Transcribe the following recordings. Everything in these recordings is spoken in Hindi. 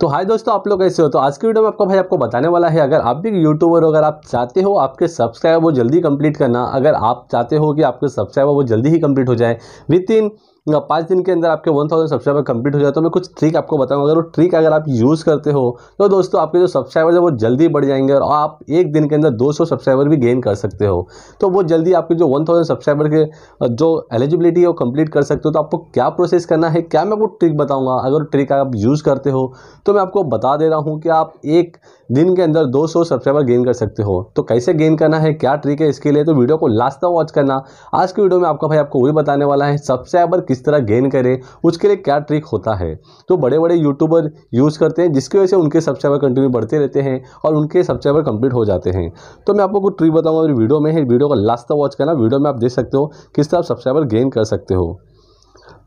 तो हाय दोस्तों आप लोग कैसे हो तो आज की वीडियो में आपको भाई आपको बताने वाला है अगर आप भी यूट्यूबर हो अगर आप चाहते हो आपके सब्सक्राइबर वो जल्दी कंप्लीट करना अगर आप चाहते हो कि आपके सब्सक्राइबर वो जल्दी ही कंप्लीट हो जाए विद इन पाँच दिन के अंदर आपके वन थाउजेंड सब्सक्राइबर कंप्लीट हो जाए तो मैं कुछ ट्रिक आपको बताऊंगा अगर वो ट्रिक अगर आप यूज़ करते हो तो दोस्तों आपके जो सब्सक्राइबर है वो जल्दी बढ़ जाएंगे और आप एक दिन के अंदर 200 सब्सक्राइबर भी गेन कर सकते हो तो वो जल्दी आपके जो 1000 सब्सक्राइबर के जो एलिजिबिलिटी है वो कम्प्लीट कर सकते हो तो आपको क्या प्रोसेस करना है क्या मैं वो ट्रिक बताऊँगा अगर ट्रिक आप यूज़ करते हो तो मैं आपको बता दे रहा हूँ कि आप एक दिन के अंदर 200 सब्सक्राइबर गेन कर सकते हो तो कैसे गेन करना है क्या ट्रिक है इसके लिए तो वीडियो को लास्ट तक वॉच करना आज की वीडियो में आपका भाई आपको वही बताने वाला है सब्सक्राइबर किस किस तरह गेन करें उसके लिए क्या ट्रिक होता है तो बड़े बड़े यूट्यूबर यूज़ करते हैं जिसकी वजह से उनके सब्सक्राइबर कंटिन्यू बढ़ते रहते हैं और उनके सब्सक्राइबर कंप्लीट हो जाते हैं तो मैं आपको कुछ ट्रिक बताऊँगा मेरी वीडियो में है वीडियो का लास्ट तक वॉच करना वीडियो में आप देख सकते हो किस तरह आप सब्सक्राइबर गेन कर सकते हो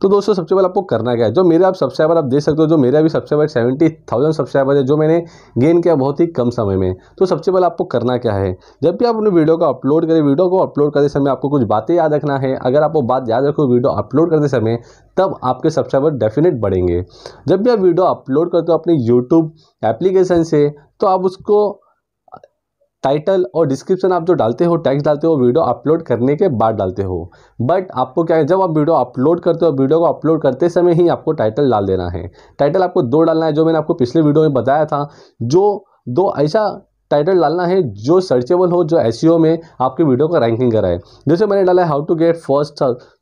तो दोस्तों सबसे पहले आपको करना क्या है जो मेरा आप सब्सक्राइबर आप देख सकते हो जो मेरा भी सब्सक्राइबर सेवेंटी थाउजेंड सब्सक्राइबर है जो मैंने गेन किया बहुत ही कम समय में तो सबसे पहले आपको करना क्या है जब भी आप अपने वीडियो को अपलोड करें वीडियो को अपलोड करते समय आपको कुछ बातें याद रखना है अगर आप वो बात याद रखो वीडियो अपलोड करते समय तब आपके सब्सक्राइबर डेफिनेट बढ़ेंगे जब भी आप वीडियो अपलोड करते हो अपने यूट्यूब एप्लीकेशन से तो आप उसको टाइटल और डिस्क्रिप्शन आप जो डालते हो टैक्स डालते हो वीडियो अपलोड करने के बाद डालते हो बट आपको क्या है जब आप वीडियो अपलोड करते हो वीडियो को अपलोड करते समय ही आपको टाइटल डाल देना है टाइटल आपको दो डालना है जो मैंने आपको पिछले वीडियो में बताया था जो दो ऐसा टाइटल डालना है जो सर्चेबल हो जो एस e में आपकी वीडियो का रैंकिंग कराए जैसे मैंने डाला है how to get first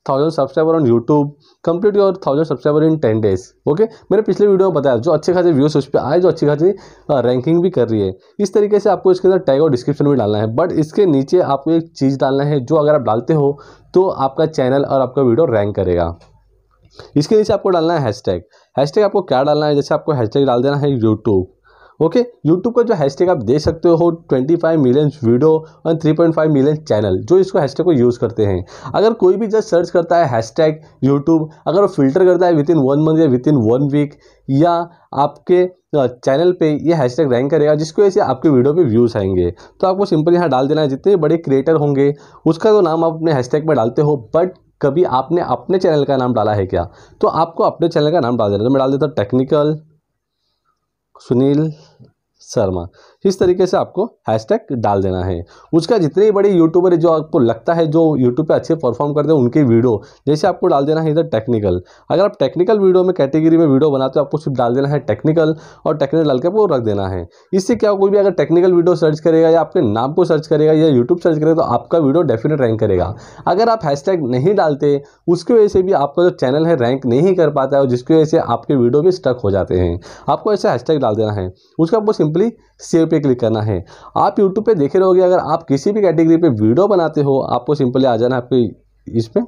thousand subscriber on YouTube complete your thousand subscriber in ten days okay मैंने पिछले वीडियो में बताया जो अच्छे खासे व्यूज उस पर आए जो अच्छी खासी रैंकिंग भी कर रही है इस तरीके से आपको इसके अंदर टैग और डिस्क्रिप्शन भी डालना है बट इसके नीचे आपको एक चीज़ डालना है जो अगर आप डालते हो तो आपका चैनल और आपका वीडियो रैंक करेगा इसके नीचे आपको डालना है हैशटैग हैशटैग आपको क्या डालना है जैसे आपको हैशटैग डाल देना है यूट्यूब ओके यूट्यूब का जो हैशटैग आप दे सकते हो 25 मिलियन वीडियो और 3.5 मिलियन चैनल जो इसको हैशटैग को यूज़ करते हैं अगर कोई भी जस्ट सर्च करता है हैशटैग यूट्यूब अगर वो फिल्टर करता है विद इन वन मंथ या विद इन वन वीक या आपके चैनल पे ये हैशटैग रैंक करेगा जिसकी वजह से आपके वीडियो पे व्यूज़ आएंगे तो आपको सिंपल यहाँ डाल देना है जितने बड़े क्रिएटर होंगे उसका तो नाम आप अपने हैशटैग में डालते हो बट कभी आपने अपने चैनल का नाम डाला है क्या तो आपको अपने चैनल का नाम डाल देना तो मैं डाल देता हूँ टेक्निकल सुनील शर्मा इस तरीके से आपको हैशटैग डाल देना है उसका जितने बड़े यूट्यूबर जो आपको लगता है जो यूट्यूब पे अच्छे परफॉर्म करते हैं उनके वीडियो जैसे आपको डाल देना है इधर टेक्निकल अगर आप टेक्निकल वीडियो में कैटेगरी में वीडियो बनाते हो आपको सिर्फ डाल देना है टेक्निकल और टेक्निकल डाल के आपको रख देना है इससे क्या कोई भी अगर टेक्निकल वीडियो सर्च करेगा या आपके नाम को सर्च करेगा या यूट्यूब सर्च करेगा तो आपका वीडियो डेफिनेट रैंक करेगा अगर आप हैशटैग नहीं डालते उसकी वजह से भी आपका जो चैनल है रैंक नहीं कर पाता है और जिसकी वजह से आपके वीडियो भी स्टक हो जाते हैं आपको ऐसे हैशटैग डाल देना है उसका आपको सिंपली सेव पे पे क्लिक करना है आप यूट्यूब पे देखे रहोगे अगर आप किसी भी कैटेगरी पे वीडियो बनाते हो आपको सिंपली आ जाना है आपके इसमें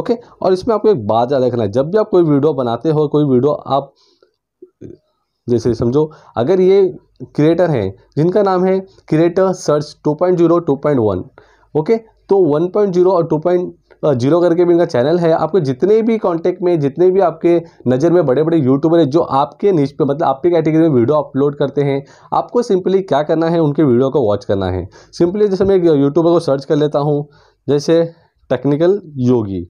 ओके और इसमें आपको एक बात याद रखना है जब भी आप कोई वीडियो बनाते हो कोई वीडियो आप जैसे समझो अगर ये क्रिएटर हैं जिनका नाम है creator search two point okay तो 1.0 और तो जीरो करके भी इनका चैनल है आपके जितने भी कांटेक्ट में जितने भी आपके नज़र में बड़े बड़े यूट्यूबर हैं जो आपके नीच पे मतलब आपके कैटेगरी में वीडियो अपलोड करते हैं आपको सिंपली क्या करना है उनके वीडियो को वॉच करना है सिंपली जैसे मैं यूट्यूबर को सर्च कर लेता हूँ जैसे टेक्निकल योगी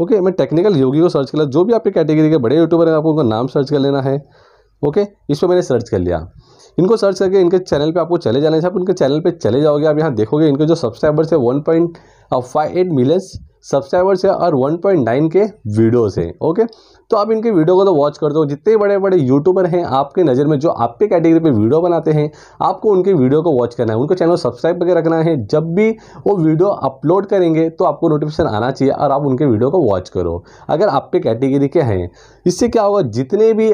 ओके मैं टेक्निकल योगी को सर्च कर लिया जो भी आपके कैटेगरी के बड़े यूट्यूबर हैं आपको उनका नाम सर्च कर लेना है ओके इस पर मैंने सर्च कर लिया इनको सर्च करके इनके चैनल पे आपको चले जाने से आप उनके चैनल पे चले जाओगे आप यहाँ देखोगे इनके जो सब्सक्राइबर्स है वन पॉइंट अब एट मिलियन सब्सक्राइबर्स है और 1.9 के वीडियोस हैं ओके तो आप इनके वीडियो को तो वॉच कर दो जितने बड़े बड़े यूट्यूबर हैं आपके नज़र में जो आपके कैटेगरी पे वीडियो बनाते हैं आपको उनके वीडियो को वॉच करना है उनको चैनल सब्सक्राइब करके रखना है जब भी वो वीडियो अपलोड करेंगे तो आपको नोटिफिकेशन आना चाहिए और आप उनके वीडियो को वॉच करो अगर आपके कैटेगरी के हैं इससे क्या होगा जितने भी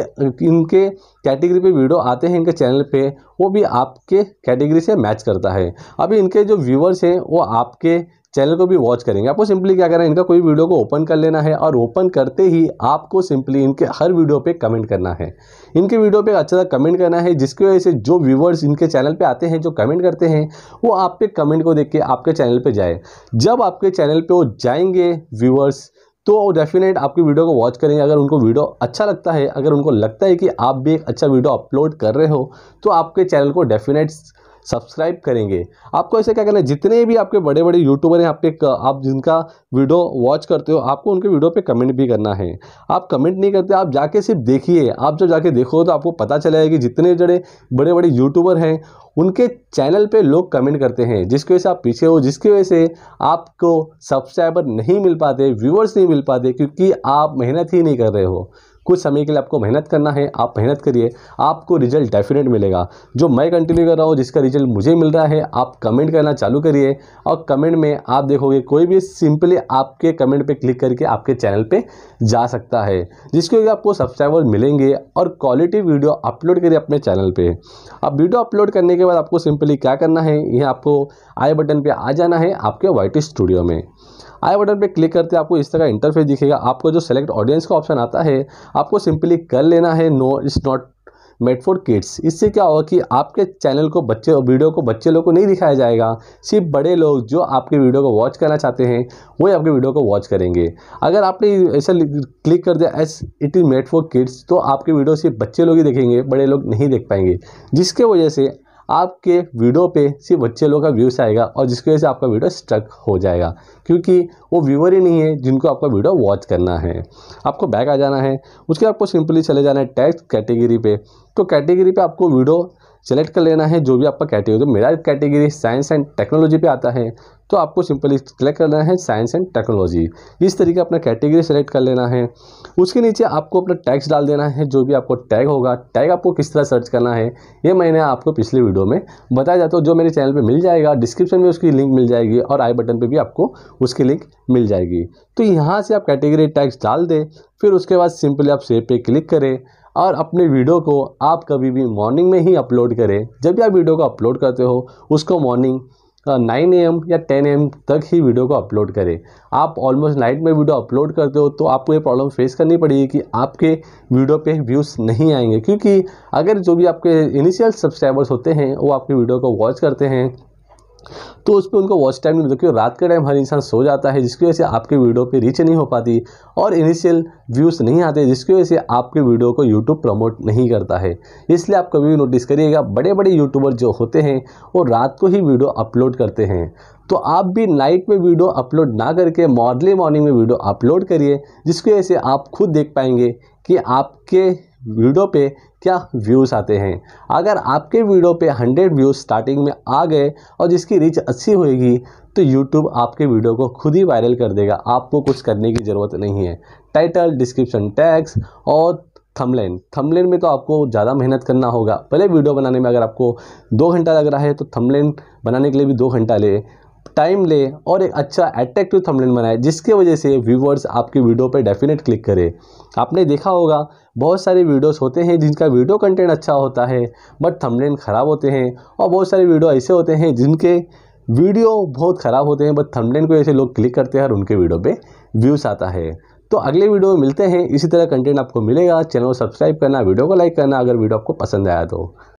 इनके कैटेगरी पर वीडियो आते हैं इनके चैनल पर वो भी आपके कैटेगरी से मैच करता है अभी इनके जो व्यूवर्स हैं वो आपके चैनल को भी वॉच करेंगे आपको सिंपली क्या करना है इनका कोई वीडियो को ओपन कर लेना है और ओपन करते ही आपको सिंपली इनके हर वीडियो पे कमेंट करना है इनके वीडियो पे अच्छा सा कमेंट करना है जिसकी वजह से जो व्यूवर्स इनके चैनल पे आते हैं जो कमेंट करते हैं वो आप पे कमेंट को देख के आपके चैनल पर जाए जब आपके चैनल पर वो जाएंगे व्यूवर्स तो डेफिनेट आपकी वीडियो को वॉच करेंगे अगर उनको वीडियो अच्छा लगता है अगर उनको लगता है कि आप भी एक अच्छा वीडियो अपलोड कर रहे हो तो आपके चैनल को डेफिनेट सब्सक्राइब करेंगे आपको ऐसे क्या करना है जितने भी आपके बड़े बड़े यूट्यूबर हैं आपके आप जिनका वीडियो वॉच करते हो आपको उनके वीडियो पे कमेंट भी करना है आप कमेंट नहीं करते आप जाके सिर्फ देखिए आप जब जाके देखो तो आपको पता चलेगा कि जितने जड़े बड़े बड़े यूट्यूबर हैं उनके चैनल पे लोग कमेंट करते हैं जिसकी वजह से आप पीछे हो जिसकी वजह से आपको सब्सक्राइबर नहीं मिल पाते व्यूअर्स नहीं मिल पाते क्योंकि आप मेहनत ही नहीं कर रहे हो कुछ समय के लिए आपको मेहनत करना है आप मेहनत करिए आपको रिजल्ट डेफिनेट मिलेगा जो मैं कंटिन्यू कर रहा हूँ जिसका रिजल्ट मुझे मिल रहा है आप कमेंट करना चालू करिए और कमेंट में आप देखोगे कोई भी सिंपली आपके कमेंट पर क्लिक करके आपके चैनल पर जा सकता है जिसके आपको सब्सक्राइबर मिलेंगे और क्वालिटी वीडियो अपलोड करिए अपने चैनल पर अब वीडियो अपलोड करने के बाद आपको सिंपली क्या करना है यह आपको आई बटन पर आ जाना है आपके वाइट स्टूडियो में आई बटन पर क्लिक करते आपको इस तरह का इंटरफेस दिखेगा आपको जो सेलेक्ट ऑडियंस का ऑप्शन आता है आपको सिंपली कर लेना है no it's not made for kids इससे क्या होगा कि आपके चैनल को बच्चे वीडियो को बच्चे लोग को नहीं दिखाया जाएगा सिर्फ बड़े लोग जो आपके वीडियो को वॉच करना चाहते हैं वही आपके वीडियो को वॉच करेंगे अगर आपने ऐसा क्लिक कर दिया as it is made for kids तो आपके वीडियो सिर्फ बच्चे लोग ही देखेंगे बड़े लोग नहीं देख पाएंगे जिसके वजह से आपके वीडियो पे सिर्फ बच्चे लोग का व्यूज़ आएगा और जिसकी वजह से आपका वीडियो स्ट्रक हो जाएगा क्योंकि वो व्यूवर ही नहीं है जिनको आपका वीडियो वॉच करना है आपको बैक आ जाना है उसके बाद आपको सिंपली चले जाना है टैक्स कैटेगरी पे तो कैटेगरी पे आपको वीडियो सेलेक्ट कर लेना है जो भी आपका कैटेगरी तो मेरा कैटेगरी साइंस एंड टेक्नोलॉजी पे आता है तो आपको सिंपली सेलेक्ट लेना है साइंस एंड टेक्नोलॉजी इस तरीके अपना कैटेगरी सेलेक्ट कर लेना है उसके नीचे आपको अपना टैक्स डाल देना है जो भी आपको टैग होगा टैग आपको किस तरह सर्च करना है ये मैंने आपको पिछले वीडियो में बताया जाता हूँ तो जो मेरे चैनल पर मिल जाएगा डिस्क्रिप्शन में उसकी लिंक मिल जाएगी और आई बटन पर भी आपको उसकी लिंक मिल जाएगी तो यहाँ से आप कैटेगरी टैक्स डाल दें फिर उसके बाद सिंपली आप सेव पे क्लिक करें और अपने वीडियो को आप कभी भी मॉर्निंग में ही अपलोड करें जब भी आप वीडियो को अपलोड करते हो उसको मॉर्निंग नाइन ए एम या टेन एम तक ही वीडियो को अपलोड करें आप ऑलमोस्ट नाइट में वीडियो अपलोड करते हो तो आपको ये प्रॉब्लम फेस करनी पड़ेगी कि आपके वीडियो पे व्यूज़ नहीं आएंगे क्योंकि अगर जो भी आपके इनिशियल सब्सक्राइबर्स होते हैं वो आपके वीडियो को वॉच करते हैं तो उस पर उनको वॉच टाइम नहीं मिलता क्योंकि रात के टाइम हर इंसान सो जाता है जिसकी वजह से आपकी वीडियो पे रीच नहीं हो पाती और इनिशियल व्यूज़ नहीं आते जिसकी वजह से आपके वीडियो को यूट्यूब प्रमोट नहीं करता है इसलिए आप कभी भी नोटिस करिएगा बड़े बड़े यूट्यूबर जो होते हैं वो रात को ही वीडियो अपलोड करते हैं तो आप भी नाइट में वीडियो अपलोड ना करके मॉर्निंग मॉर्निंग में वीडियो अपलोड करिए जिसकी वजह से आप खुद देख पाएंगे कि आपके वीडियो पे क्या व्यूज़ आते हैं अगर आपके वीडियो पे 100 व्यूज़ स्टार्टिंग में आ गए और जिसकी रीच अच्छी होएगी तो यूट्यूब आपके वीडियो को खुद ही वायरल कर देगा आपको कुछ करने की ज़रूरत नहीं है टाइटल डिस्क्रिप्शन टैक्स और थमलेन थमलेन में तो आपको ज़्यादा मेहनत करना होगा पहले वीडियो बनाने में अगर आपको दो घंटा लग रहा है तो थमलेन बनाने के लिए भी दो घंटा ले टाइम ले और एक अच्छा एट्रैक्टिव थंबनेल बनाए जिसके वजह से व्यूवर्स आपकी वीडियो पर डेफिनेट क्लिक करें आपने देखा होगा बहुत सारे वीडियोस होते हैं जिनका वीडियो कंटेंट अच्छा होता है बट थंबनेल ख़राब होते हैं और बहुत सारे वीडियो ऐसे होते हैं जिनके वीडियो बहुत ख़राब होते हैं बट थंबनेल को ऐसे लोग क्लिक करते हैं और उनके वीडियो पर व्यूज़ आता है तो अगले वीडियो में मिलते हैं इसी तरह कंटेंट आपको मिलेगा चैनल को सब्सक्राइब करना वीडियो को लाइक करना अगर वीडियो आपको पसंद आया तो